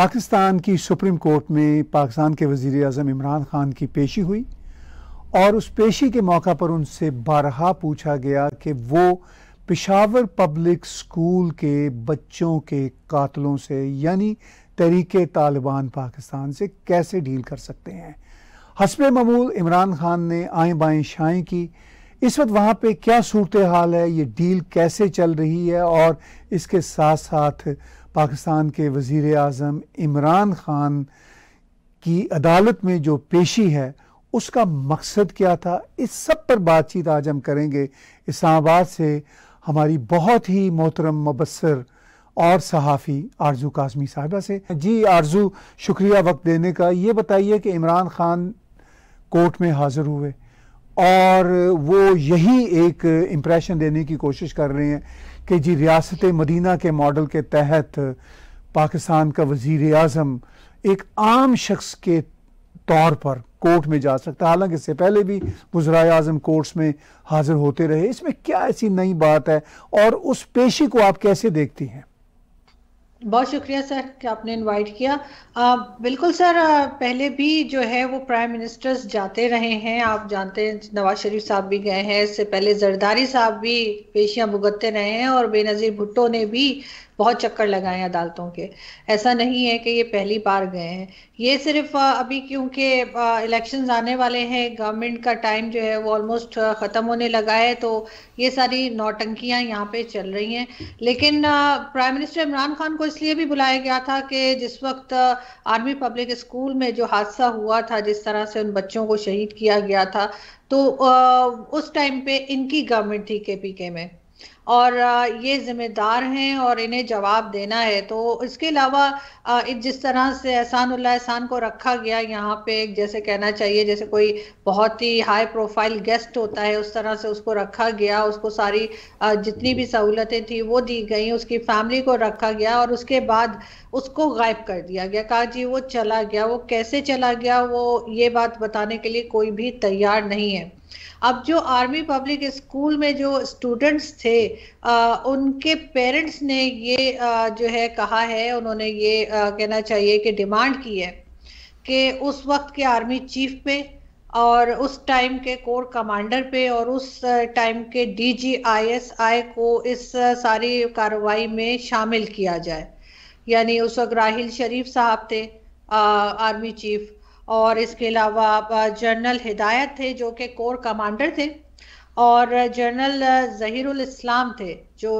पाकिस्तान की supreme court में पाकिस्तान के वज़ी अजम इमरान ख़ान की पेशी हुई और उस पेशी के मौका पर उनसे बारहा पूछा गया कि वो पिशावर पब्लिक स्कूल के बच्चों के कातलों से यानी तरीके तालिबान पाकिस्तान से कैसे डील कर सकते हैं हसब ममूल इमरान ख़ान ने आए बाएँ शाएँ की इस वक्त वहाँ पे क्या सूरत हाल है ये डील कैसे चल रही है और इसके साथ साथ पाकिस्तान के वज़ी अजम इमरान ख़ान की अदालत में जो पेशी है उसका मकसद क्या था इस सब पर बातचीत आज हम करेंगे इस्लामाबाद से हमारी बहुत ही मोहतरम मुबसर और सहाफ़ी आरजू कासमी साहिबा से जी आरजू शुक्रिया वक्त देने का ये बताइए कि इमरान ख़ान कोर्ट में हाज़िर हुए और वो यही एक इम्प्रेशन देने की कोशिश कर रहे हैं कि जी रियासत मदीना के मॉडल के तहत पाकिस्तान का वज़ी अजम एक आम शख्स के तौर पर कोर्ट में जा सकता है हालांकि इससे पहले भी वजरा अजम कोर्ट्स में हाजिर होते रहे इसमें क्या ऐसी नई बात है और उस पेशी को आप कैसे देखती हैं बहुत शुक्रिया सर कि आपने इनवाइट किया आ, बिल्कुल सर पहले भी जो है वो प्राइम मिनिस्टर्स जाते रहे हैं आप जानते हैं नवाज शरीफ साहब भी गए हैं इससे पहले जरदारी साहब भी पेशियां भुगतते रहे हैं और बेनज़ीर भुट्टो ने भी बहुत चक्कर लगाए अदालतों के ऐसा नहीं है कि ये पहली बार गए हैं ये सिर्फ अभी क्योंकि इलेक्शन आने वाले हैं गवर्नमेंट का टाइम जो है वो ऑलमोस्ट ख़त्म होने लगा है तो ये सारी नौटंकियाँ यहाँ पे चल रही हैं लेकिन प्राइम मिनिस्टर इमरान खान को इसलिए भी बुलाया गया था कि जिस वक्त आर्मी पब्लिक स्कूल में जो हादसा हुआ था जिस तरह से उन बच्चों को शहीद किया गया था तो उस टाइम पे इनकी गवर्नमेंट थी के पी के में और ये जिम्मेदार हैं और इन्हें जवाब देना है तो इसके अलावा जिस तरह से एहसानुल्ला एहसान को रखा गया यहाँ पे जैसे कहना चाहिए जैसे कोई बहुत ही हाई प्रोफाइल गेस्ट होता है उस तरह से उसको रखा गया उसको सारी जितनी भी सहूलतें थी वो दी गई उसकी फैमिली को रखा गया और उसके बाद उसको गायब कर दिया गया कहा जी वो चला गया वो कैसे चला गया वो ये बात बताने के लिए कोई भी तैयार नहीं है अब जो आर्मी पब्लिक स्कूल में जो स्टूडेंट्स थे आ, उनके पेरेंट्स ने ये आ, जो है कहा है उन्होंने ये आ, कहना चाहिए कि डिमांड की है कि उस वक्त के आर्मी चीफ पे और उस टाइम के कोर कमांडर पे और उस टाइम के डीजीआईएसआई को इस सारी कार्रवाई में शामिल किया जाए यानी उस वक्त राहिल शरीफ साहब थे आ, आर्मी चीफ और इसके अलावा जनरल हिदायत थे जो कि कोर कमांडर थे और जनरल जहीरुल इस्लाम थे जो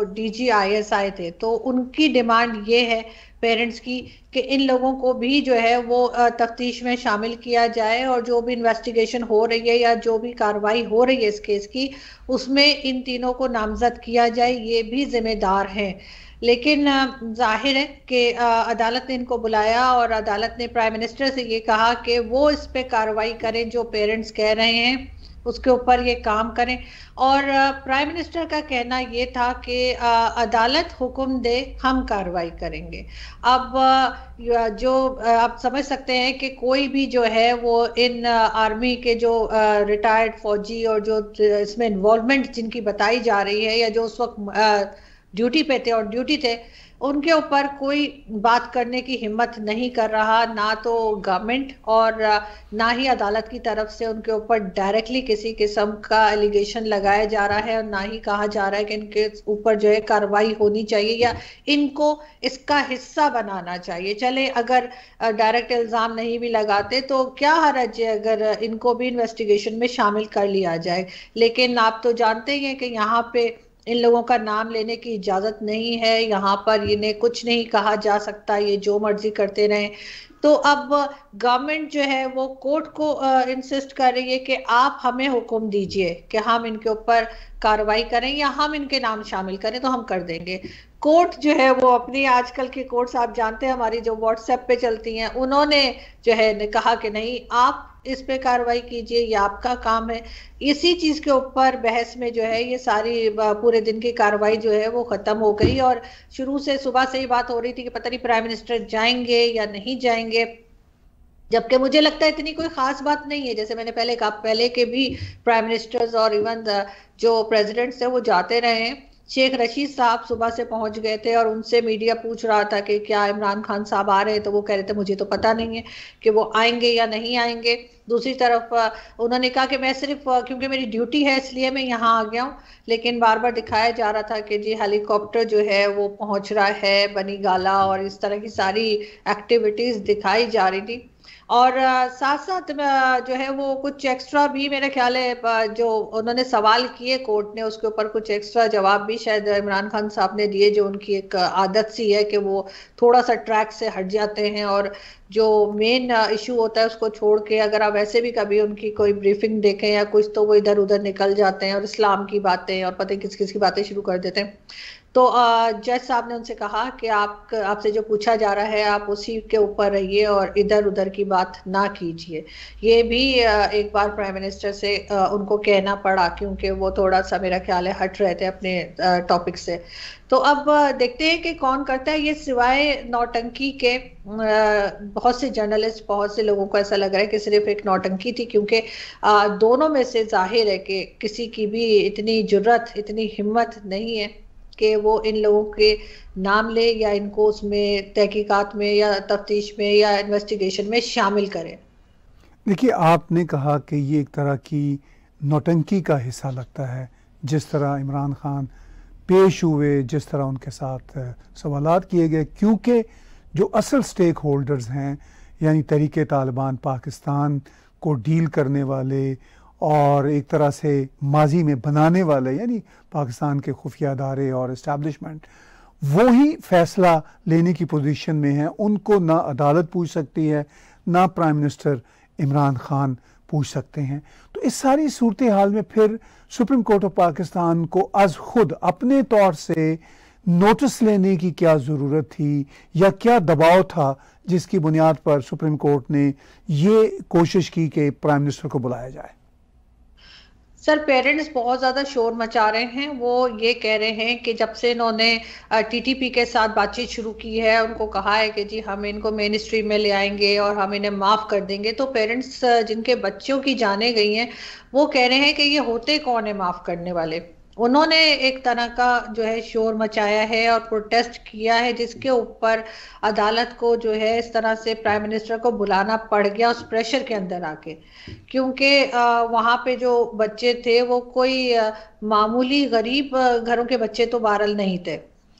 एस आई थे तो उनकी डिमांड ये है पेरेंट्स की कि इन लोगों को भी जो है वो तफ्तीश में शामिल किया जाए और जो भी इन्वेस्टिगेशन हो रही है या जो भी कार्रवाई हो रही है इस केस की उसमें इन तीनों को नामजद किया जाए ये भी जिम्मेदार हैं लेकिन जाहिर है कि अदालत ने इनको बुलाया और अदालत ने प्राइम मिनिस्टर से ये कहा कि वो इस पर कार्रवाई करें जो पेरेंट्स कह रहे हैं उसके ऊपर ये काम करें और प्राइम मिनिस्टर का कहना ये था कि अदालत हुक्म दे हम कार्रवाई करेंगे अब जो आप समझ सकते हैं कि कोई भी जो है वो इन आर्मी के जो रिटायर्ड फौजी और जो इसमें इन्वॉल्वमेंट जिनकी बताई जा रही है या जो उस वक्त ड्यूटी पे थे और ड्यूटी थे उनके ऊपर कोई बात करने की हिम्मत नहीं कर रहा ना तो गवर्नमेंट और ना ही अदालत की तरफ से उनके ऊपर डायरेक्टली किसी किस्म का एलिगेशन लगाया जा रहा है और ना ही कहा जा रहा है कि इनके ऊपर जो है कार्रवाई होनी चाहिए या इनको इसका हिस्सा बनाना चाहिए चले अगर डायरेक्ट इल्ज़ाम नहीं भी लगाते तो क्या हरज है अगर इनको भी इन्वेस्टिगेशन में शामिल कर लिया जाए लेकिन आप तो जानते ही हैं कि यहाँ पे इन लोगों का नाम लेने की इजाज़त नहीं है यहाँ पर इन्हें कुछ नहीं कहा जा सकता ये जो मर्जी करते रहें तो अब गवर्नमेंट जो है वो कोर्ट को इंसिस्ट कर रही है कि आप हमें हुक्म दीजिए कि हम इनके ऊपर कार्रवाई करें या हम इनके नाम शामिल करें तो हम कर देंगे कोर्ट जो है वो अपनी आजकल की कोर्ट्स आप जानते हैं हमारी जो व्हाट्सएप पे चलती हैं उन्होंने जो है कहा कि नहीं आप इस पे कार्रवाई कीजिए ये आपका काम है इसी चीज के ऊपर बहस में जो है ये सारी पूरे दिन की कार्रवाई जो है वो खत्म हो गई और शुरू से सुबह से ही बात हो रही थी कि पता नहीं प्राइम मिनिस्टर जाएंगे या नहीं जाएंगे जबकि मुझे लगता है इतनी कोई खास बात नहीं है जैसे मैंने पहले कहा पहले के भी प्राइम मिनिस्टर्स और इवन जो प्रेसिडेंट्स हैं वो जाते रहे हैं शेख रशीद साहब सुबह से पहुंच गए थे और उनसे मीडिया पूछ रहा था कि क्या इमरान खान साहब आ रहे हैं तो वो कह रहे थे मुझे तो पता नहीं है कि वो आएंगे या नहीं आएंगे दूसरी तरफ उन्होंने कहा कि मैं सिर्फ क्योंकि मेरी ड्यूटी है इसलिए मैं यहाँ आ गया हूँ लेकिन बार बार दिखाया जा रहा था कि जी हेलीकॉप्टर जो है वो पहुँच रहा है बनी गाला और इस तरह की सारी एक्टिविटीज़ दिखाई जा रही थी और साथ साथ जो है वो कुछ एक्स्ट्रा भी मेरे ख्याल है जो उन्होंने सवाल किए कोर्ट ने उसके ऊपर कुछ एक्स्ट्रा जवाब भी शायद इमरान खान साहब ने दिए जो उनकी एक आदत सी है कि वो थोड़ा सा ट्रैक से हट जाते हैं और जो मेन इशू होता है उसको छोड़ के अगर आप ऐसे भी कभी उनकी कोई ब्रीफिंग देखें या कुछ तो वो इधर उधर निकल जाते हैं और इस्लाम की बातें और पता किस किस की बातें शुरू कर देते हैं तो जज साहब ने उनसे कहा कि आप आपसे जो पूछा जा रहा है आप उसी के ऊपर रहिए और इधर उधर की बात ना कीजिए ये भी एक बार प्राइम मिनिस्टर से उनको कहना पड़ा क्योंकि वो थोड़ा सा मेरा ख्याल है हट रहे थे अपने टॉपिक से तो अब देखते हैं कि कौन करता है ये सिवाय नौटंकी के बहुत से जर्नलिस्ट बहुत से लोगों को ऐसा लग रहा है कि सिर्फ एक नौटंकी थी क्योंकि दोनों में से जाहिर है कि किसी की भी इतनी जुर्रत इतनी हिम्मत नहीं है के वो इन लोगों के नाम ले या इनको उसमें तहकीकात में या तफ्तीश में या इन्वेस्टिगेशन में शामिल करें देखिए आपने कहा कि ये एक तरह की नौटंकी का हिस्सा लगता है जिस तरह इमरान खान पेश हुए जिस तरह उनके साथ सवाल किए गए क्योंकि जो असल स्टेक होल्डर्स हैं यानी तरीके तालिबान पाकिस्तान को डील करने वाले और एक तरह से माजी में बनाने वाले यानी पाकिस्तान के खुफिया अदारे और इस्टबलिशमेंट वो ही फैसला लेने की पोजीशन में हैं उनको ना अदालत पूछ सकती है ना प्राइम मिनिस्टर इमरान खान पूछ सकते हैं तो इस सारी सूरत हाल में फिर सुप्रीम कोर्ट ऑफ पाकिस्तान को आज खुद अपने तौर से नोटिस लेने की क्या ज़रूरत थी या क्या दबाव था जिसकी बुनियाद पर सुप्रीम कोर्ट ने ये कोशिश की कि प्राइम मिनिस्टर को बुलाया जाए सर पेरेंट्स बहुत ज़्यादा शोर मचा रहे हैं वो ये कह रहे हैं कि जब से इन्होंने टीटीपी के साथ बातचीत शुरू की है उनको कहा है कि जी हम इनको मेन स्ट्रीम में ले आएंगे और हम इन्हें माफ़ कर देंगे तो पेरेंट्स जिनके बच्चों की जाने गई हैं वो कह रहे हैं कि ये होते कौन है माफ़ करने वाले उन्होंने एक तरह का जो है शोर मचाया है और प्रोटेस्ट किया है जिसके ऊपर अदालत को जो है इस तरह से प्राइम मिनिस्टर को बुलाना पड़ गया उस प्रेशर के अंदर आके क्योंकि वहाँ पे जो बच्चे थे वो कोई मामूली गरीब घरों के बच्चे तो बहरल नहीं थे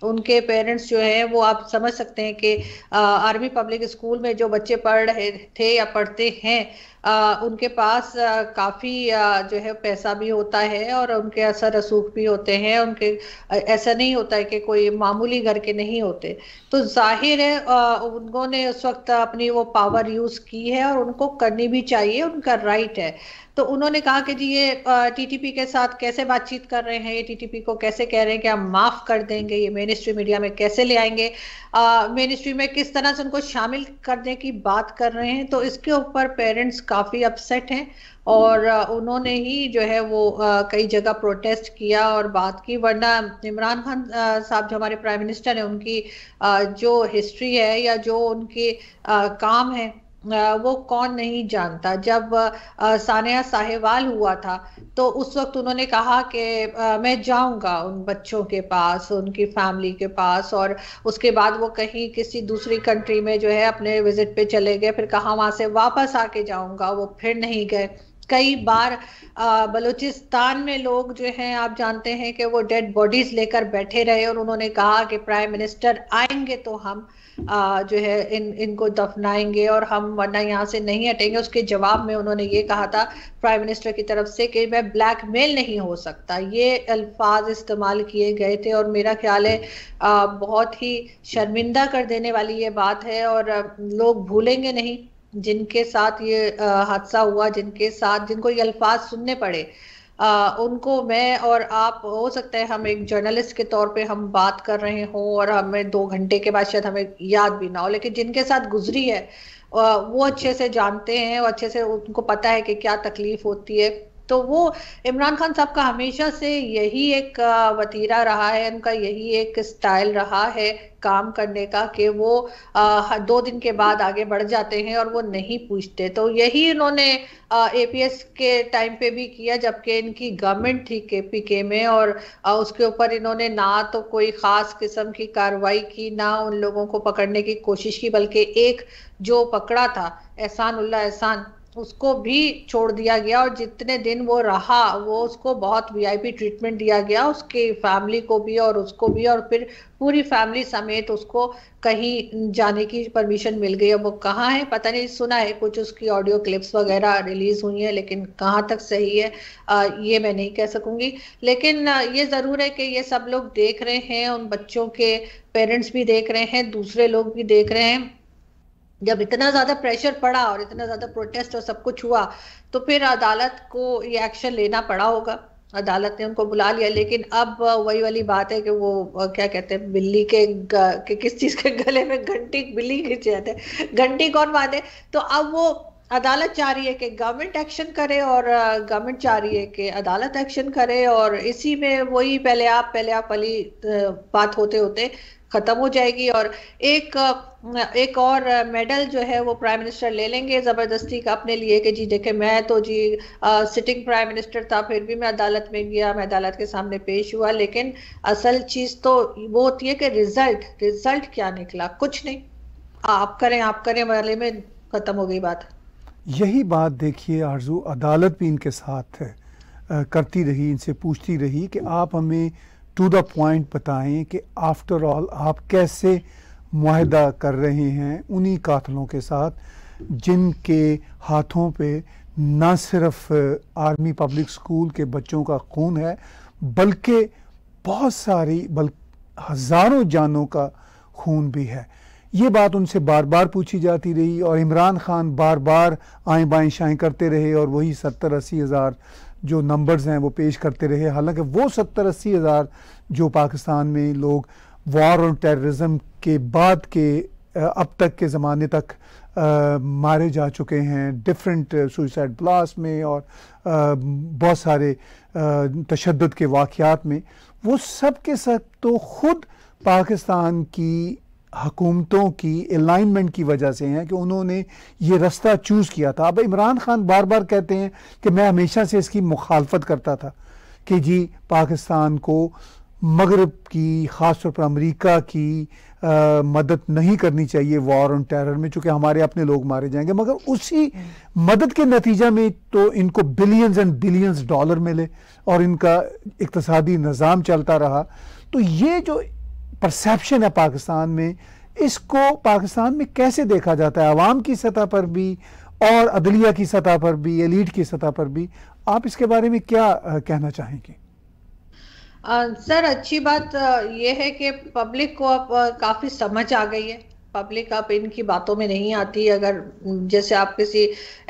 उनके पेरेंट्स जो है वो आप समझ सकते हैं कि आर्मी पब्लिक स्कूल में जो बच्चे पढ़ रहे थे या पढ़ते हैं आ, उनके पास आ, काफी आ, जो है पैसा भी होता है और उनके असर रसूख भी होते हैं उनके ऐसा नहीं होता है कि कोई मामूली घर के नहीं होते तो जाहिर है उनको ने उस वक्त अपनी वो पावर यूज की है और उनको करनी भी चाहिए उनका राइट है तो उन्होंने कहा कि जी ये टीटीपी के साथ कैसे बातचीत कर रहे हैं ये टीटीपी को कैसे कह रहे हैं कि हम माफ कर देंगे ये मेन स्ट्रीम मीडिया में कैसे ले आएंगे मेन स्ट्रीम में किस तरह से उनको शामिल करने की बात कर रहे हैं तो इसके ऊपर पेरेंट्स काफ़ी अपसेट हैं और हम्म। उन्होंने ही जो है वो कई जगह प्रोटेस्ट किया और बात की वरना इमरान खान साहब जो हमारे प्राइम मिनिस्टर हैं उनकी जो हिस्ट्री है या जो उनके काम है वो कौन नहीं जानता जब सानिया साहेवाल हुआ था तो उस वक्त उन्होंने कहा कि मैं जाऊंगा उन बच्चों के पास उनकी फैमिली के पास और उसके बाद वो कहीं किसी दूसरी कंट्री में जो है अपने विजिट पे चले गए फिर कहा वहां से वापस आके जाऊंगा वो फिर नहीं गए कई बार बलूचिस्तान में लोग जो हैं आप जानते हैं कि वो डेड बॉडीज लेकर बैठे रहे और उन्होंने कहा कि प्राइम मिनिस्टर आएंगे तो हम जो है इन इनको दफनाएंगे और हम वरना यहाँ से नहीं हटेंगे उसके जवाब में उन्होंने ये कहा था प्राइम मिनिस्टर की तरफ से कि मैं ब्लैकमेल नहीं हो सकता ये अल्फाज इस्तेमाल किए गए थे और मेरा ख्याल है बहुत ही शर्मिंदा कर देने वाली ये बात है और लोग भूलेंगे नहीं जिनके साथ ये हादसा हुआ जिनके साथ जिनको ये अल्फाज सुनने पड़े आ, उनको मैं और आप हो सकता है हम एक जर्नलिस्ट के तौर पे हम बात कर रहे हो और हमें दो घंटे के बाद शायद हमें याद भी ना हो लेकिन जिनके साथ गुजरी है वो अच्छे से जानते हैं और अच्छे से उनको पता है कि क्या तकलीफ होती है तो वो इमरान खान साहब का हमेशा से यही एक वतीरा रहा है उनका यही एक स्टाइल रहा है काम करने का कि वो दो दिन के बाद आगे बढ़ जाते हैं और वो नहीं पूछते तो यही इन्होंने एपीएस के टाइम पे भी किया जबकि इनकी गवर्नमेंट थी के के में और आ, उसके ऊपर इन्होंने ना तो कोई खास किस्म की कार्रवाई की ना उन लोगों को पकड़ने की कोशिश की बल्कि एक जो पकड़ा था एहसान उल्ला एहसान उसको भी छोड़ दिया गया और जितने दिन वो रहा वो उसको बहुत वीआईपी ट्रीटमेंट दिया गया उसकी फैमिली को भी और उसको भी और फिर पूरी फैमिली समेत उसको कहीं जाने की परमिशन मिल गई अब वो कहाँ है पता नहीं सुना है कुछ उसकी ऑडियो क्लिप्स वगैरह रिलीज हुई है लेकिन कहाँ तक सही है आ, ये मैं नहीं कह सकूंगी लेकिन ये ज़रूर है कि ये सब लोग देख रहे हैं उन बच्चों के पेरेंट्स भी देख रहे हैं दूसरे लोग भी देख रहे हैं जब इतना ज्यादा प्रेशर पड़ा और इतना ज्यादा प्रोटेस्ट और सब कुछ हुआ तो फिर अदालत को ये एक्शन लेना पड़ा होगा अदालत ने उनको बुला लिया लेकिन अब वही वाली बात है कि वो क्या कहते हैं बिल्ली के, के किस चीज के गले में घंटी बिल्ली खींच जाते हैं घंटी कौन बांधे तो अब वो अदालत चाह रही है कि गवर्नमेंट एक्शन करे और गवर्नमेंट चाह रही है कि अदालत एक्शन करे और इसी में वही पहले आप पहले आप वाली बात होते होते खत्म हो जाएगी और एक एक और मेडल जो है वो प्राइम मिनिस्टर ले लेंगे जबरदस्ती का अपने लिए कि जी देखे मैं तो जी आ, सिटिंग प्राइम मिनिस्टर था फिर भी मैं अदालत में गया मैं अदालत के सामने पेश हुआ लेकिन असल चीज तो वो होती है कि रिजल्ट रिजल्ट क्या निकला कुछ नहीं आप करें आप करें वाले में खत्म हो गई बात यही बात देखिए आरजू अदालत भी इनके साथ है करती रही इनसे पूछती रही कि आप हमें टू द पॉइंट बताएं कि आफ्टर ऑल आप कैसे माहिदा कर रहे हैं उन्हीं कातलों के साथ जिनके हाथों पे ना सिर्फ आर्मी पब्लिक स्कूल के बच्चों का खून है बल्कि बहुत सारी बल हज़ारों जानों का खून भी है ये बात उनसे बार बार पूछी जाती रही और इमरान खान बार बार आए बाएं शाएँ करते रहे और वही सत्तर अस्सी हज़ार जो नंबर्स हैं वो पेश करते रहे हालांकि वो सत्तर अस्सी हज़ार जो पाकिस्तान में लोग वॉर और टेररिज्म के बाद के अब तक के ज़माने तक आ, मारे जा चुके हैं डिफरेंट सुसाइड ब्लास्ट में और बहुत सारे तशद के वाक़ात में वो सब के सब तो ख़ुद पाकिस्तान की हकूमतों की अलाइनमेंट की वजह से हैं कि उन्होंने ये रास्ता चूज़ किया था अब इमरान खान बार बार कहते हैं कि मैं हमेशा से इसकी मुखालफत करता था कि जी पाकिस्तान को मगरब की ख़ास तौर पर अमरीका की आ, मदद नहीं करनी चाहिए वॉर ऑन टेरर में चूँकि हमारे अपने लोग मारे जाएंगे मगर उसी मदद के नतीजे में तो इनको बिलियंस एंड बिलियंस डॉलर मिले और इनका इकतसादी निज़ाम चलता रहा तो ये जो परसेप्शन है पाकिस्तान में इसको पाकिस्तान में कैसे देखा जाता है आवाम की सतह पर भी और अदलिया की सतह पर भी एलीट की सतह पर भी आप इसके बारे में क्या कहना चाहेंगे सर अच्छी बात यह है कि पब्लिक को अब काफ़ी समझ आ गई है पब्लिक अब इनकी बातों में नहीं आती अगर जैसे आप किसी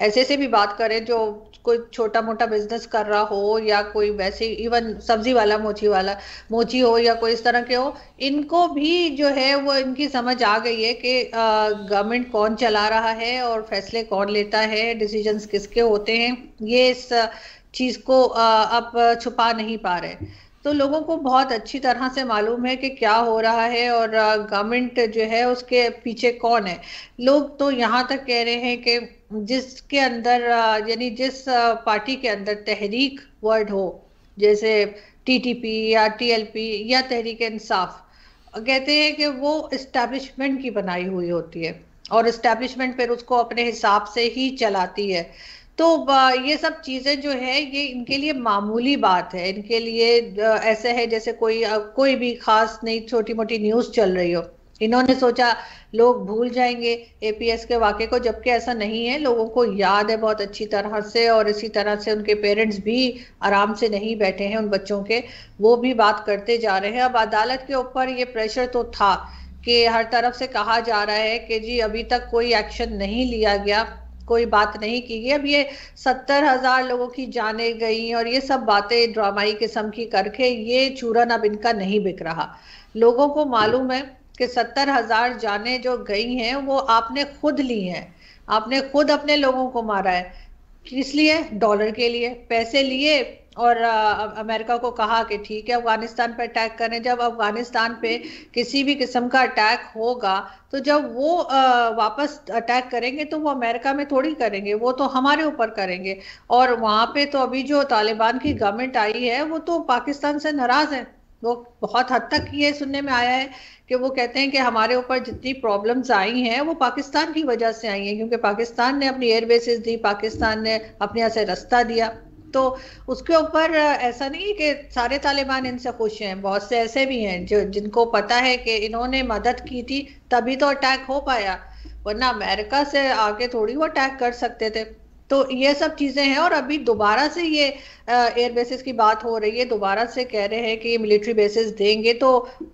ऐसे से भी बात करें जो कोई छोटा मोटा बिजनेस कर रहा हो या कोई वैसे इवन सब्जी वाला मोची वाला मोची हो या कोई इस तरह के हो इनको भी जो है वो इनकी समझ आ गई है कि गवर्नमेंट कौन चला रहा है और फैसले कौन लेता है डिसीजंस किसके होते हैं ये इस चीज को आप छुपा नहीं पा रहे तो लोगों को बहुत अच्छी तरह से मालूम है कि क्या हो रहा है और गवर्नमेंट जो है उसके पीछे कौन है लोग तो यहाँ तक कह रहे हैं कि जिसके अंदर यानी जिस पार्टी के अंदर तहरीक वर्ड हो जैसे टीटीपी या टीएलपी या तहरीक इंसाफ कहते हैं कि वो इस्टेब्लिशमेंट की बनाई हुई होती है और इस्टेब्लिशमेंट फिर उसको अपने हिसाब से ही चलाती है तो ये सब चीजें जो है ये इनके लिए मामूली बात है इनके लिए ऐसे है जैसे कोई कोई भी खास नहीं छोटी मोटी न्यूज चल रही हो इन्होंने सोचा लोग भूल जाएंगे एपीएस के वाक्य को जबकि ऐसा नहीं है लोगों को याद है बहुत अच्छी तरह से और इसी तरह से उनके पेरेंट्स भी आराम से नहीं बैठे हैं उन बच्चों के वो भी बात करते जा रहे हैं अब अदालत के ऊपर ये प्रेशर तो था कि हर तरफ से कहा जा रहा है कि जी अभी तक कोई एक्शन नहीं लिया गया कोई बात नहीं की गई अब ये सत्तर हजार लोगों की जाने गई और ये सब बातें ड्रामाई किस्म की करके ये चूरन अब इनका नहीं बिक रहा लोगों को मालूम है कि सत्तर हजार जाने जो गई हैं वो आपने खुद ली हैं आपने खुद अपने लोगों को मारा है इसलिए डॉलर के लिए पैसे लिए और अमेरिका को कहा कि ठीक है अफगानिस्तान पर अटैक करें जब अफगानिस्तान पे किसी भी किस्म का अटैक होगा तो जब वो वापस अटैक करेंगे तो वो अमेरिका में थोड़ी करेंगे वो तो हमारे ऊपर करेंगे और वहाँ पे तो अभी जो तालिबान की हम्म। गवर्नमेंट आई है वो तो पाकिस्तान से नाराज है वो बहुत हद तक ये सुनने में आया है कि वो कहते हैं कि हमारे ऊपर जितनी प्रॉब्लम्स आई हैं वो पाकिस्तान की वजह से आई हैं क्योंकि पाकिस्तान ने अपनी एयरबेसिस दी पाकिस्तान ने अपने यहाँ से रास्ता दिया तो उसके ऊपर ऐसा नहीं है कि सारे तालिबान इनसे खुश हैं बहुत से ऐसे भी हैं जो जिनको पता है कि इन्होंने मदद की थी तभी तो अटैक हो पाया वरना अमेरिका से आके थोड़ी वो अटैक कर सकते थे तो ये सब चीजें हैं और अभी दोबारा से ये एयर बेसिस की बात हो रही है दोबारा से कह रहे हैं कि मिलिट्री बेसिस देंगे तो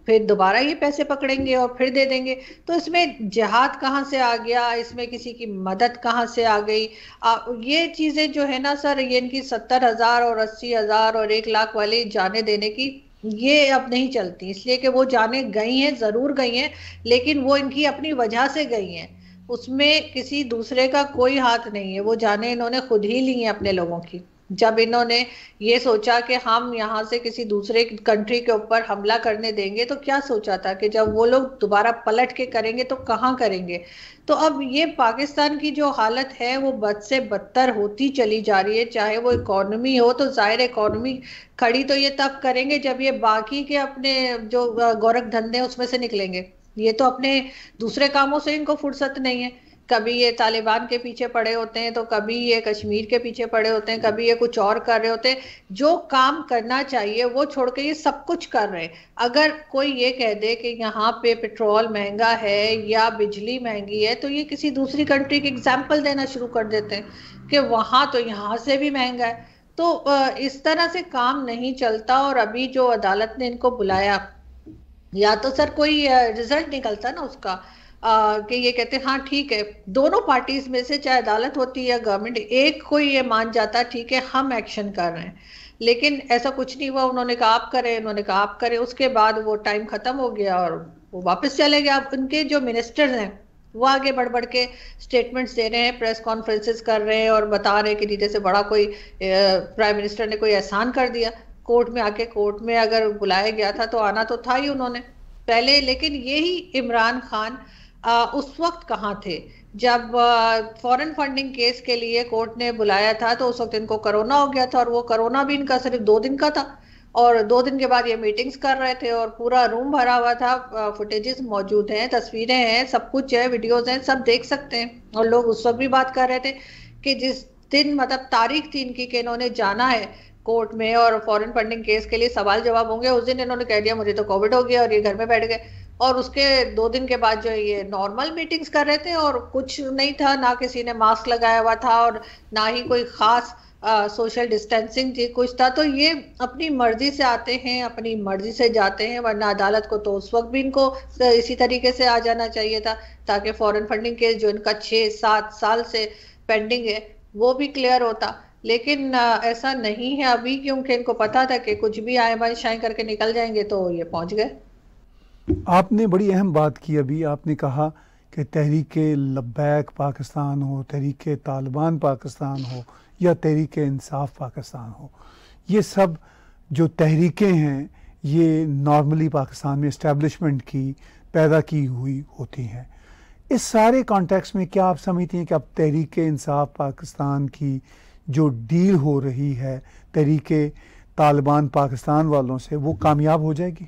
फिर दोबारा ये पैसे पकड़ेंगे और फिर दे देंगे तो इसमें जिहाद कहाँ से आ गया इसमें किसी की मदद कहाँ से आ गई आ, ये चीजें जो है ना सर ये इनकी सत्तर हजार और अस्सी हजार और एक लाख वाली जाने देने की ये अब नहीं चलती इसलिए कि वो जाने गई हैं जरूर गई हैं लेकिन वो इनकी अपनी वजह से गई हैं उसमें किसी दूसरे का कोई हाथ नहीं है वो जाने इन्होंने खुद ही ली है अपने लोगों की जब इन्होंने ये सोचा कि हम यहाँ से किसी दूसरे कंट्री के ऊपर हमला करने देंगे तो क्या सोचा था कि जब वो लोग दोबारा पलट के करेंगे तो कहाँ करेंगे तो अब ये पाकिस्तान की जो हालत है वो बद से बदतर होती चली जा रही है चाहे वो इकोनॉमी हो तो जाहिर इकोनॉमी खड़ी तो ये तब करेंगे जब ये बाकी के अपने जो गोरख धंधे उसमें से निकलेंगे ये तो अपने दूसरे कामों से इनको फुर्सत नहीं है कभी ये तालिबान के पीछे पड़े होते हैं तो कभी ये कश्मीर के पीछे पड़े होते हैं कभी ये कुछ और कर रहे होते हैं जो काम करना चाहिए वो छोड़ के ये सब कुछ कर रहे हैं अगर कोई ये कह दे कि यहाँ पे पेट्रोल महंगा है या बिजली महंगी है तो ये किसी दूसरी कंट्री की एग्जाम्पल देना शुरू कर देते हैं कि वहाँ तो यहाँ से भी महंगा है तो इस तरह से काम नहीं चलता और अभी जो अदालत ने इनको बुलाया या तो सर कोई रिजल्ट निकलता ना उसका आ, कि ये कहते हाँ ठीक है दोनों पार्टीज में से चाहे अदालत होती है या गवर्नमेंट एक को ये मान जाता ठीक है हम एक्शन कर रहे हैं लेकिन ऐसा कुछ नहीं हुआ उन्होंने कहा आप करें उन्होंने कहा आप करें उसके बाद वो टाइम खत्म हो गया और वो वापस चले गए अब उनके जो मिनिस्टर्स हैं वो आगे बढ़ बढ़ के स्टेटमेंट्स दे रहे हैं प्रेस कॉन्फ्रेंसेस कर रहे हैं और बता रहे हैं कि जैसे बड़ा कोई प्राइम मिनिस्टर ने कोई एहसान कर दिया कोर्ट में आके कोर्ट में अगर बुलाया गया था तो आना तो था ही उन्होंने पहले लेकिन यही इमरान खान आ, उस वक्त कहाँ थे जब फॉरेन फंडिंग केस के लिए कोर्ट ने बुलाया था तो उस वक्त इनको कोरोना हो गया था और वो कोरोना भी इनका सिर्फ दो दिन का था और दो दिन के बाद ये मीटिंग्स कर रहे थे और पूरा रूम भरा हुआ था फुटेजेस मौजूद हैं तस्वीरें हैं सब कुछ है वीडियोस हैं सब देख सकते हैं और लोग उस वक्त भी बात कर रहे थे कि जिस दिन मतलब तारीख थी इनकी कि इन्होंने जाना है कोर्ट में और फॉरेन फंडिंग केस के लिए सवाल जवाब होंगे उस दिन इन्होंने कह दिया मुझे तो कोविड हो गया और ये घर में बैठ गए और उसके दो दिन के बाद जो ये नॉर्मल मीटिंग्स कर रहे थे और कुछ नहीं था ना किसी ने मास्क लगाया हुआ था और ना ही कोई खास सोशल डिस्टेंसिंग थी कुछ था तो ये अपनी मर्जी से आते हैं अपनी मर्जी से जाते हैं वरना अदालत को तो उस वक्त भी इनको इसी तरीके से आ जाना चाहिए था ताकि फॉरेन फंडिंग केस जो इनका छः सात साल से पेंडिंग है वो भी क्लियर होता लेकिन ऐसा नहीं है अभी क्योंकि इनको पता था कि कुछ भी आए बाई शाई करके निकल जाएंगे तो ये पहुंच गए आपने बड़ी अहम बात की अभी आपने कहा कि तहरीक लब्बैक पाकिस्तान हो तहरीक तालिबान पाकिस्तान हो या तहरीक इंसाफ पाकिस्तान हो ये सब जो तहरीकें हैं ये नॉर्मली पाकिस्तान में इस्टेबलिशमेंट की पैदा की हुई होती हैं इस सारे कॉन्टेक्स्ट में क्या आप समझती हैं कि अब तहरीक इंसाफ पाकिस्तान की जो डील हो रही है तरीके तालिबान पाकिस्तान वालों से वो कामयाब हो जाएगी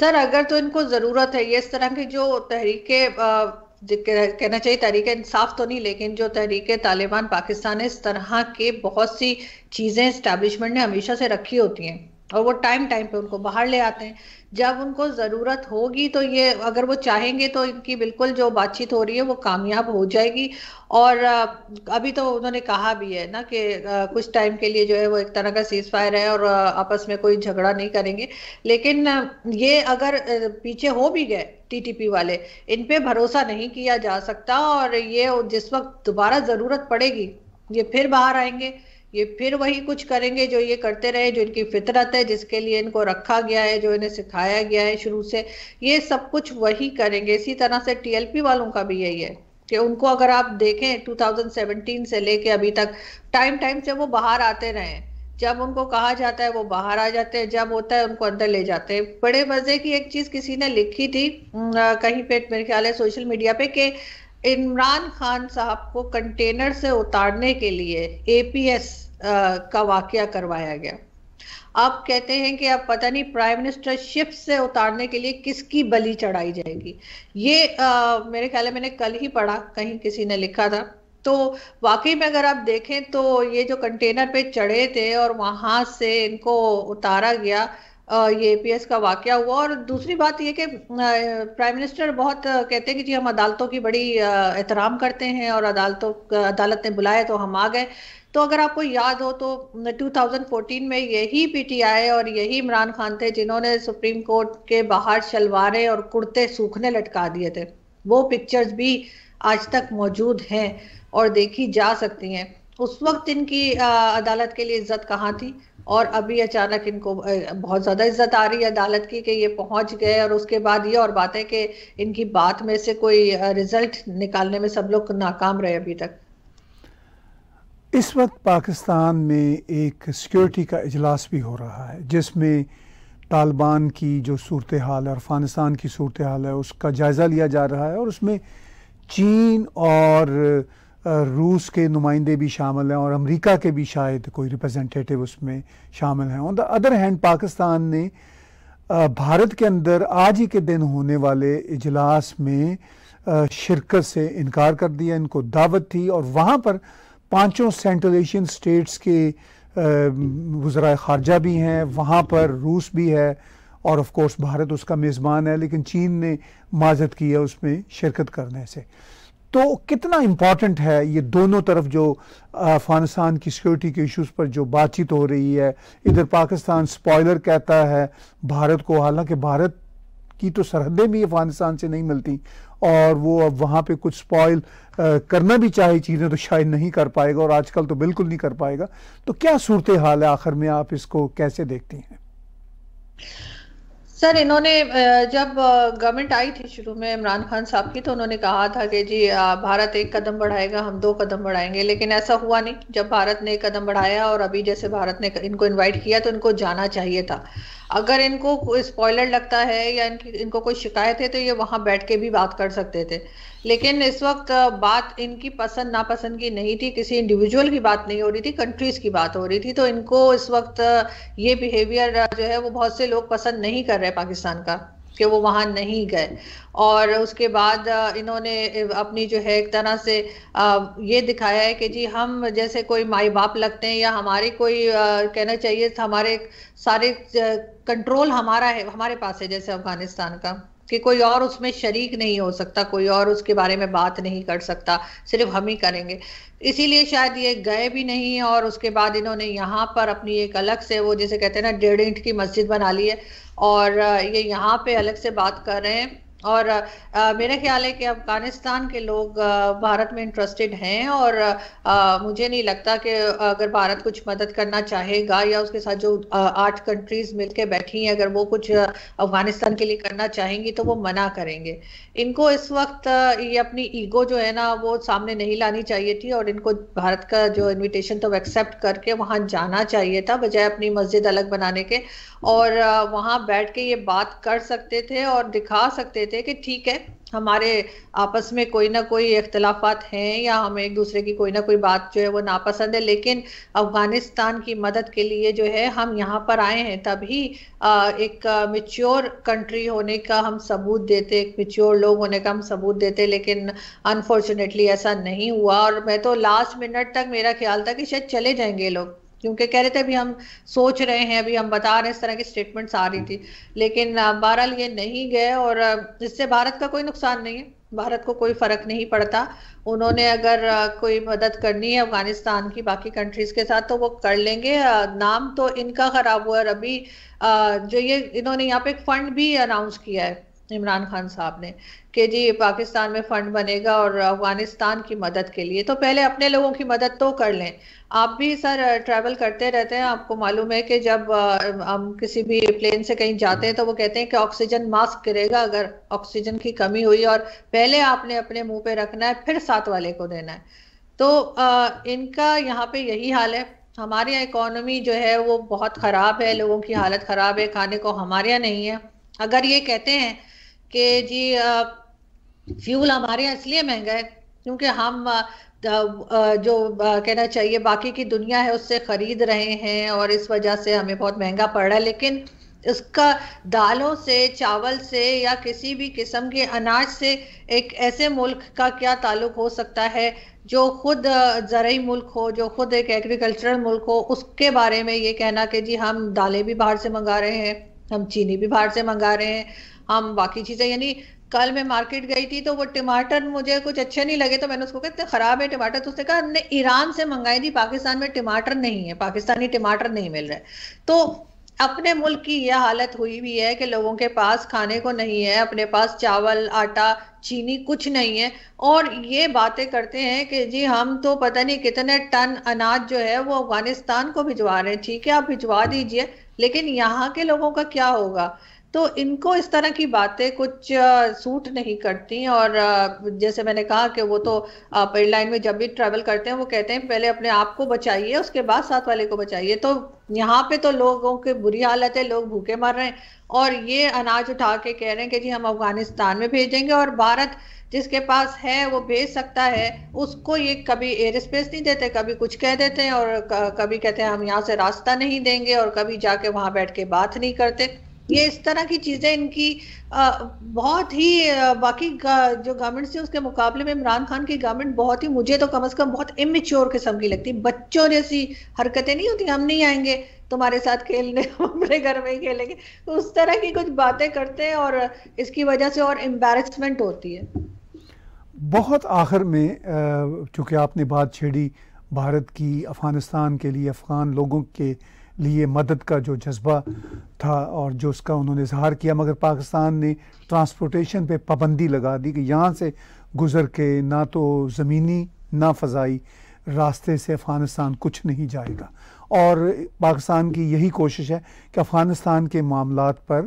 सर अगर तो इनको ज़रूरत है ये इस तरह की जो तहरीके कहना चाहिए तहरीक इंसाफ तो नहीं लेकिन जो तहरीक तालिबान पाकिस्तान इस तरह के बहुत सी चीज़ें इस्टेब्लिशमेंट ने हमेशा से रखी होती हैं और वो टाइम टाइम पे उनको बाहर ले आते हैं जब उनको ज़रूरत होगी तो ये अगर वो चाहेंगे तो इनकी बिल्कुल जो बातचीत हो रही है वो कामयाब हो जाएगी और अभी तो उन्होंने कहा भी है ना कि कुछ टाइम के लिए जो है वो एक तरह का सीज फायर है और आपस में कोई झगड़ा नहीं करेंगे लेकिन ये अगर पीछे हो भी गए टीटीपी वाले इन पे भरोसा नहीं किया जा सकता और ये जिस वक्त दोबारा ज़रूरत पड़ेगी ये फिर बाहर आएंगे ये फिर वही कुछ करेंगे जो ये करते रहे जो इनकी फितरत है जिसके लिए इनको रखा गया है जो इन्हें सिखाया गया है शुरू से ये सब कुछ वही करेंगे इसी तरह से टीएलपी वालों का भी यही है कि उनको अगर आप देखें 2017 से लेके अभी तक टाइम टाइम से वो बाहर आते रहे जब उनको कहा जाता है वो बाहर आ जाते हैं जब होता है उनको अंदर ले जाते हैं बड़े मजे की एक चीज किसी ने लिखी थी कहीं पे मेरे ख्याल है सोशल मीडिया पे कि इमरान खान साहब को कंटेनर से उतारने के लिए एपीएस का वाक्य करवाया गया आप कहते हैं कि आप पता नहीं प्राइम मिनिस्टर शिप से उतारने के लिए किसकी बलि चढ़ाई जाएगी ये आ, मेरे ख्याल मैंने कल ही पढ़ा कहीं किसी ने लिखा था तो वाकई में अगर आप देखें तो ये जो कंटेनर पे चढ़े थे और वहां से इनको उतारा गया ये एपीएस का वाक्य हुआ और दूसरी बात ये कि प्राइम मिनिस्टर बहुत कहते हैं कि जी हम अदालतों की बड़ी एहतराम करते हैं और अदालतों अदालत ने बुलाया तो हम आ गए तो अगर आपको याद हो तो 2014 में यही पीटीआई और यही इमरान खान थे जिन्होंने सुप्रीम कोर्ट के बाहर शलवारें और कुर्ते सूखने लटका दिए थे वो पिक्चर्स भी आज तक मौजूद हैं और देखी जा सकती हैं उस वक्त इनकी अदालत के लिए इज्जत कहाँ थी और अभी अचानक इनको बहुत ज़्यादा इज्जत आ रही है अदालत की कि ये पहुंच गए और उसके बाद ये और बात है कि इनकी बात में से कोई रिजल्ट निकालने में सब लोग नाकाम रहे अभी तक इस वक्त पाकिस्तान में एक सिक्योरिटी का इजलास भी हो रहा है जिसमें तालिबान की जो सूरत हाल है अफगानिस्तान की सूरत हाल है उसका जायज़ा लिया जा रहा है और उसमें चीन और रूस के नुमाइंदे भी शामिल हैं और अमेरिका के भी शायद कोई रिप्रेजेंटेटिव उसमें शामिल हैं on the other hand Pakistan ने भारत के अंदर आज ही के दिन होने वाले इजलास में शिरकत से इनकार कर दिया इनको दावत थी और वहाँ पर पांचों सेंट्रल एशियन स्टेट्स के वजरा खारजा भी हैं वहाँ पर रूस भी है और ऑफ कोर्स भारत उसका मेज़बान है लेकिन चीन ने माजत की है उसमें शिरकत करने से तो कितना इम्पॉर्टेंट है ये दोनों तरफ जो अफगानिस्तान की सिक्योरिटी के इश्यूज़ पर जो बातचीत हो रही है इधर पाकिस्तान स्पॉयलर कहता है भारत को हालांकि भारत की तो सरहदें भी अफगानिस्तान से नहीं मिलती और वो अब वहाँ पे कुछ स्पॉइल करना भी चाहे चीज़ें तो शायद नहीं कर पाएगा और आजकल तो बिल्कुल नहीं कर पाएगा तो क्या सूरत हाल है आखिर में आप इसको कैसे देखती हैं सर इन्होंने जब गवर्नमेंट आई थी शुरू में इमरान खान साहब की तो उन्होंने कहा था कि जी भारत एक कदम बढ़ाएगा हम दो कदम बढ़ाएंगे लेकिन ऐसा हुआ नहीं जब भारत ने एक कदम बढ़ाया और अभी जैसे भारत ने इनको इनवाइट किया तो इनको जाना चाहिए था अगर इनको स्पॉयलर लगता है या इनकी इनको कोई शिकायत है तो ये वहाँ बैठ के भी बात कर सकते थे लेकिन इस वक्त बात इनकी पसंद नापसंद की नहीं थी किसी इंडिविजुअल की बात नहीं हो रही थी कंट्रीज की बात हो रही थी तो इनको इस वक्त ये बिहेवियर जो है वो बहुत से लोग पसंद नहीं कर रहे पाकिस्तान का कि वो वहाँ नहीं गए और उसके बाद इन्होंने अपनी जो है एक तरह से ये दिखाया है कि जी हम जैसे कोई माई बाप लगते हैं या हमारे कोई कहना चाहिए हमारे सारे कंट्रोल हमारा है हमारे पास है जैसे अफगानिस्तान का कि कोई और उसमें शरीक नहीं हो सकता कोई और उसके बारे में बात नहीं कर सकता सिर्फ हम ही करेंगे इसीलिए शायद ये गए भी नहीं और उसके बाद इन्होंने यहाँ पर अपनी एक अलग से वो जैसे कहते हैं ना डेढ़ इंट की मस्जिद बना ली है और ये यहाँ पे अलग से बात कर रहे हैं और आ, मेरा ख्याल है कि अफगानिस्तान के लोग आ, भारत में इंटरेस्टेड हैं और आ, मुझे नहीं लगता कि अगर भारत कुछ मदद करना चाहेगा या उसके साथ जो आठ कंट्रीज मिलकर बैठी हैं अगर वो कुछ अफगानिस्तान के लिए करना चाहेंगी तो वो मना करेंगे इनको इस वक्त ये अपनी ईगो जो है ना वो सामने नहीं लानी चाहिए थी और इनको भारत का जो इन्विटेशन था वो एक्सेप्ट करके वहाँ जाना चाहिए था बजाय अपनी मस्जिद अलग बनाने के और वहाँ बैठ के ये बात कर सकते थे और दिखा सकते लेते कि ठीक है हमारे आपस में कोई ना कोई अख्तलाफात हैं या हम एक दूसरे की कोई ना कोई बात जो है वो नापसंद है लेकिन अफगानिस्तान की मदद के लिए जो है हम यहाँ पर आए हैं तभी एक मिच्योर कंट्री होने का हम सबूत देते एक मिच्योर लोग होने का हम सबूत देते लेकिन अनफॉर्चुनेटली ऐसा नहीं हुआ और मैं तो लास्ट मिनट तक मेरा ख्याल था कि शायद चले जाएंगे लोग क्योंकि कह रहे थे अभी हम सोच रहे हैं अभी हम बता रहे हैं इस तरह की स्टेटमेंट्स आ रही थी लेकिन बहरहाल ये नहीं गए और इससे भारत का कोई नुकसान नहीं है भारत को कोई फर्क नहीं पड़ता उन्होंने अगर कोई मदद करनी है अफगानिस्तान की बाकी कंट्रीज के साथ तो वो कर लेंगे नाम तो इनका खराब हुआ और अभी जो ये इन्होंने यहाँ पे एक फंड भी अनाउंस किया है इमरान खान साहब ने कि जी पाकिस्तान में फंड बनेगा और अफगानिस्तान की मदद के लिए तो पहले अपने लोगों की मदद तो कर लें आप भी सर ट्रैवल करते रहते हैं आपको मालूम है कि जब हम किसी भी प्लेन से कहीं जाते हैं तो वो कहते हैं कि ऑक्सीजन मास्क गिरेगा अगर ऑक्सीजन की कमी हुई और पहले आपने अपने मुंह पे रखना है फिर साथ वाले को देना है तो इनका यहाँ पे यही हाल है हमारे यहाँ इकोनॉमी जो है वो बहुत ख़राब है लोगों की हालत ख़राब है खाने को हमारे यहाँ नहीं है अगर ये कहते हैं कि जी फ्यूल हमारे यहाँ इसलिए महंगा है क्योंकि हम जो कहना चाहिए बाकी की दुनिया है उससे खरीद रहे हैं और इस वजह से हमें बहुत महंगा पड़ रहा है लेकिन इसका दालों से चावल से या किसी भी किस्म के अनाज से एक ऐसे मुल्क का क्या ताल्लुक हो सकता है जो खुद ज़रूरी मुल्क हो जो खुद एक एग्रीकल्चरल मुल्क हो उसके बारे में ये कहना कि जी हम दालें भी बाहर से मंगा रहे हैं हम चीनी भी बाहर से मंगा रहे हैं हम बाकी चीज़ें यानी कल मैं मार्केट गई थी तो वो टमाटर मुझे कुछ अच्छे नहीं लगे तो मैंने उसको कहते खराब है टमाटर तो उसने कहा हमने ईरान से मंगाई थी पाकिस्तान में टमाटर नहीं है पाकिस्तानी टमाटर नहीं मिल रहे तो अपने मुल्क की यह हालत हुई भी है कि लोगों के पास खाने को नहीं है अपने पास चावल आटा चीनी कुछ नहीं है और ये बातें करते हैं कि जी हम तो पता नहीं कितने टन अनाज जो है वो अफगानिस्तान को भिजवा रहे हैं ठीक है आप भिजवा दीजिए लेकिन यहाँ के लोगों का क्या होगा तो इनको इस तरह की बातें कुछ सूट नहीं करती और जैसे मैंने कहा कि वो तो पेड एयरलाइन में जब भी ट्रैवल करते हैं वो कहते हैं पहले अपने आप को बचाइए उसके बाद साथ वाले को बचाइए तो यहाँ पे तो लोगों की बुरी हालत है लोग भूखे मर रहे हैं और ये अनाज उठा के कह रहे हैं कि जी हम अफगानिस्तान में भेजेंगे और भारत जिसके पास है वो भेज सकता है उसको ये कभी एयर स्पेस नहीं देते कभी कुछ कह देते हैं और कभी कहते हैं हम यहाँ से रास्ता नहीं देंगे और कभी जाके वहां बैठ के बात नहीं करते ये इस तरह की चीजें इनकी बहुत ही बाकी जो गवर्नमेंट थी उसके मुकाबले में इमरान खान की गवर्नमेंट बहुत ही मुझे तो कम से कम बहुत इमेच्योर किस्म की लगती बच्चों जैसी हरकतें नहीं होती हम नहीं आएंगे तुम्हारे साथ खेलने अपने घर में ही खेलेंगे तो उस तरह की कुछ बातें करते हैं और इसकी वजह से और एम्बेरसमेंट होती है बहुत आखिर में चूंकि आपने बात छेड़ी भारत की अफ़गानिस्तान के लिए अफ़गान लोगों के लिए मदद का जो जज्बा था और जो उसका उन्होंने इजहार किया मगर पाकिस्तान ने ट्रांसपोर्टेशन पे पाबंदी लगा दी कि यहाँ से गुज़र के ना तो ज़मीनी ना फ़जाई रास्ते से अफ़गानिस्तान कुछ नहीं जाएगा और पाकिस्तान की यही कोशिश है कि अफ़गानिस्तान के मामला पर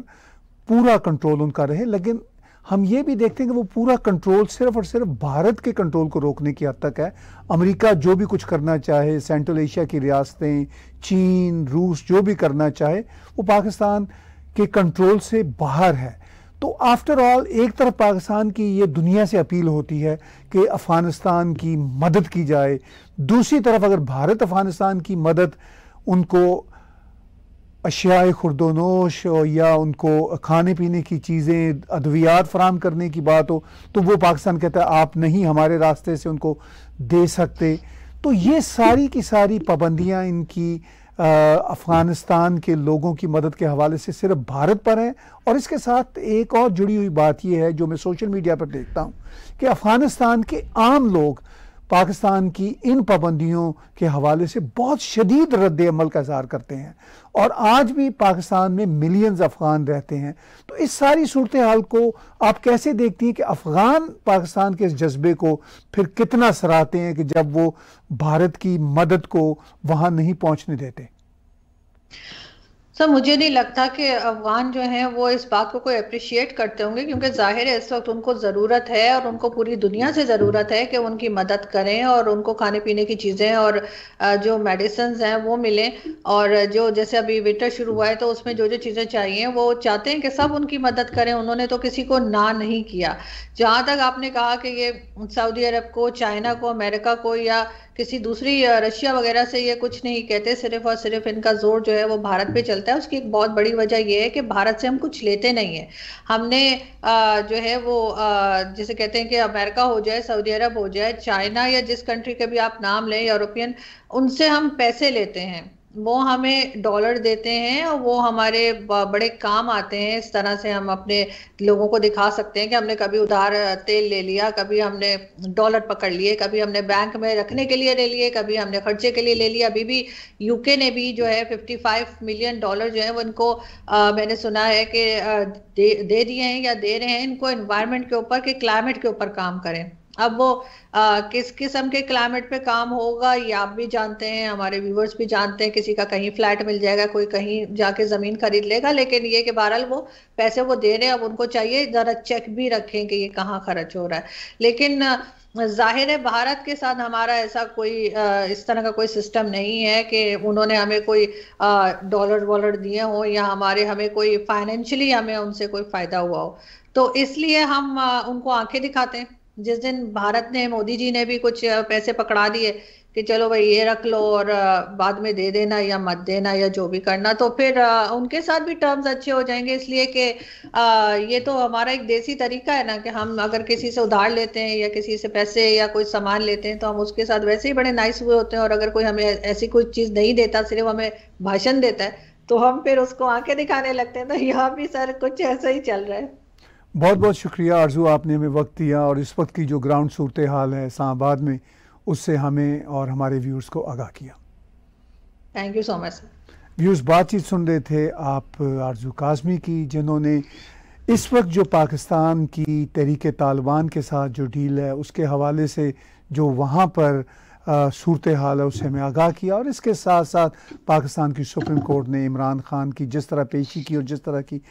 पूरा कंट्रोल उनका रहे लेकिन हम ये भी देखते हैं कि वो पूरा कंट्रोल सिर्फ और सिर्फ भारत के कंट्रोल को रोकने की हद तक है अमेरिका जो भी कुछ करना चाहे सेंट्रल एशिया की रियासतें चीन रूस जो भी करना चाहे वो पाकिस्तान के कंट्रोल से बाहर है तो आफ्टर ऑल एक तरफ पाकिस्तान की ये दुनिया से अपील होती है कि अफ़गानिस्तान की मदद की जाए दूसरी तरफ अगर भारत अफ़गानिस्तान की मदद उनको अशियाए खुर्दोनोश या उनको खाने पीने की चीज़ें अद्वियात फराहम करने की बात हो तो वो पाकिस्तान कहता है आप नहीं हमारे रास्ते से उनको दे सकते तो ये सारी की सारी पाबंदियाँ इनकी अफ़गानिस्तान के लोगों की मदद के हवाले से सिर्फ भारत पर है और इसके साथ एक और जुड़ी हुई बात यह है जो मैं सोशल मीडिया पर देखता हूँ कि अफ़गानिस्तान के आम लोग पाकिस्तान की इन पाबंदियों के हवाले से बहुत शदीद रद्द अमल का इजहार करते हैं और आज भी पाकिस्तान में मिलियंस अफगान रहते हैं तो इस सारी सूरत हाल को आप कैसे देखती हैं कि अफगान पाकिस्तान के इस जज्बे को फिर कितना सराहते हैं कि जब वो भारत की मदद को वहाँ नहीं पहुँचने देते सर मुझे नहीं लगता कि अफगान जो हैं वो इस बात को कोई अप्रिशिएट करते होंगे क्योंकि जाहिर है इस वक्त उनको ज़रूरत है और उनको पूरी दुनिया से ज़रूरत है कि उनकी मदद करें और उनको खाने पीने की चीज़ें और जो मेडिसिन हैं वो मिलें और जो जैसे अभी विंटर शुरू हुआ है तो उसमें जो जो चीज़ें चाहिए वो चाहते हैं कि सब उनकी मदद करें उन्होंने तो किसी को ना नहीं किया जहाँ तक आपने कहा कि ये सऊदी अरब को चाइना को अमेरिका को या किसी दूसरी रशिया वगैरह से ये कुछ नहीं कहते सिर्फ और सिर्फ इनका जोर जो है वो भारत पे चलता है उसकी एक बहुत बड़ी वजह ये है कि भारत से हम कुछ लेते नहीं है हमने जो है वो जैसे कहते हैं कि अमेरिका हो जाए सऊदी अरब हो जाए चाइना या जिस कंट्री के भी आप नाम लें यूरोपियन उनसे हम पैसे लेते हैं वो हमें डॉलर देते हैं और वो हमारे बड़े काम आते हैं इस तरह से हम अपने लोगों को दिखा सकते हैं कि हमने कभी उधार तेल ले लिया कभी हमने डॉलर पकड़ लिए कभी हमने बैंक में रखने के लिए ले लिए कभी हमने खर्चे के लिए ले लिया अभी भी यूके ने भी जो है 55 मिलियन डॉलर जो है वो इनको आ, मैंने सुना है कि दे, दे दिए हैं या दे रहे हैं इनको एनवायरमेंट के ऊपर कि क्लाइमेट के ऊपर काम करें अब वो आ, किस किस्म के क्लाइमेट पे काम होगा ये आप भी जानते हैं हमारे व्यूवर्स भी जानते हैं किसी का कहीं फ्लैट मिल जाएगा कोई कहीं जाके जमीन खरीद लेगा लेकिन ये कि बहरहाल वो पैसे वो दे रहे हैं अब उनको चाहिए जरा चेक भी रखें कि ये कहाँ खर्च हो रहा है लेकिन जाहिर है भारत के साथ हमारा ऐसा कोई इस तरह का कोई सिस्टम नहीं है कि उन्होंने हमें कोई डॉलर वॉलर दिए हों या हमारे हमें कोई फाइनेंशियली हमें उनसे कोई फायदा हुआ हो तो इसलिए हम उनको आंखें दिखाते हैं जिस दिन भारत ने मोदी जी ने भी कुछ पैसे पकड़ा दिए कि चलो भाई ये रख लो और बाद में दे देना या मत देना या जो भी करना तो फिर उनके साथ भी टर्म्स अच्छे हो जाएंगे इसलिए कि ये तो हमारा एक देसी तरीका है ना कि हम अगर किसी से उधार लेते हैं या किसी से पैसे या कोई सामान लेते हैं तो हम उसके साथ वैसे ही बड़े नाइस हुए होते हैं और अगर कोई हमें ऐसी कोई चीज़ नहीं देता सिर्फ हमें भाषण देता है तो हम फिर उसको आंखें दिखाने लगते हैं तो यहाँ भी सर कुछ ऐसा ही चल रहा है बहुत बहुत शुक्रिया आरजू आपने हमें वक्त दिया और इस वक्त की जो ग्राउंड सूरत हाल है इस्लामाबाद में उससे हमें और हमारे व्यूर्स को आगाह किया thank you so much viewers बातचीत सुन रहे थे आप आरजू काजमी की जिन्होंने इस वक्त जो पाकिस्तान की तहरीक तालिबान के साथ जो डील है उसके हवाले से जो वहाँ पर सूरत हाल है उससे हमें आगाह किया और इसके साथ साथ पाकिस्तान की सुप्रीम कोर्ट ने इमरान खान की जिस तरह पेशी की और जिस तरह की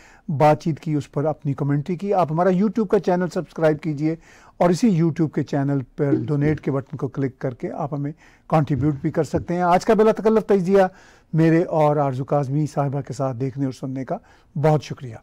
बातचीत की उस पर अपनी कमेंट्री की आप हमारा यूट्यूब का चैनल सब्सक्राइब कीजिए और इसी यूट्यूब के चैनल पर डोनेट के बटन को क्लिक करके आप हमें कॉन्ट्रीब्यूट भी कर सकते हैं आज का बेला तकल्लफ तजिया मेरे और आरजू काजमी साहिबा के साथ देखने और सुनने का बहुत शुक्रिया